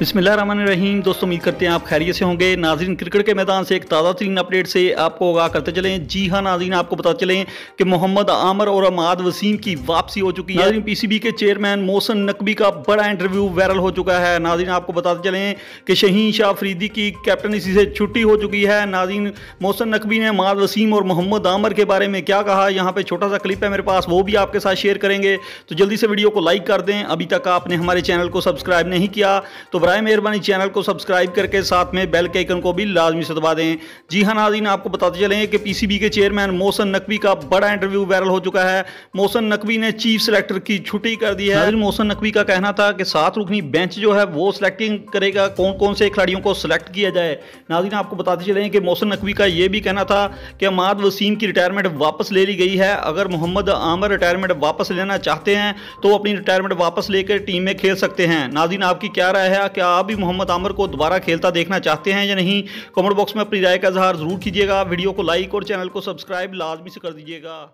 रहीम दोस्तों उम्मीद करते हैं आप खैरियत से होंगे नाजरीन क्रिकेट के मैदान से एक ताज़ा तरीन अपडेट से आपको आगाह करते चलें जी हाँ नाजीन आपको बता चलें कि मोहम्मद आमर और अमाद वसीम की वापसी हो चुकी है पी सी बी के चेयरमैन मोहसन नकवी का बड़ा इंटरव्यू वायरल हो चुका है नाजीन आपको बताते चलें कि शहीन शाह फरीदी की कैप्टनसी से छुट्टी हो चुकी है नाजीन मोहसन नकवी ने अमाद वसीम और मोहम्मद आमर के बारे में क्या कहा यहाँ पर छोटा सा क्लिप है मेरे पास वो भी आपके साथ शेयर करेंगे तो जल्दी से वीडियो को लाइक कर दें अभी तक आपने हमारे चैनल को सब्सक्राइब नहीं किया तो बरए मेहरबानी चैनल को सब्सक्राइब करके साथ में बेल के आइकन को भी लाजमी सदवा दें जी हाँ नाजीन आपको बताते चलें कि पीसीबी के चेयरमैन मोहसन नकवी का बड़ा इंटरव्यू वायरल हो चुका है मोहसन नकवी ने चीफ सेलेक्टर की छुट्टी कर दी है मोहसन नकवी का कहना था कि सात रुकनी बेंच जो है वो सिलेक्टिंग करेगा कौन कौन से खिलाड़ियों को सिलेक्ट किया जाए नाजीन आपको बताते चलें कि मोहसन नकवी का ये भी कहना था कि अमाद वसीम की रिटायरमेंट वापस ले ली गई है अगर मोहम्मद आमर रिटायरमेंट वापस लेना चाहते हैं तो अपनी रिटायरमेंट वापस लेकर टीम में खेल सकते हैं नाजीन आपकी क्या राय है क्या आप भी मोहम्मद आमर को दोबारा खेलता देखना चाहते हैं या नहीं कमेंट बॉक्स में अपनी राय का इजहार ज़रूर कीजिएगा वीडियो को लाइक और चैनल को सब्सक्राइब लाजमी से कर दीजिएगा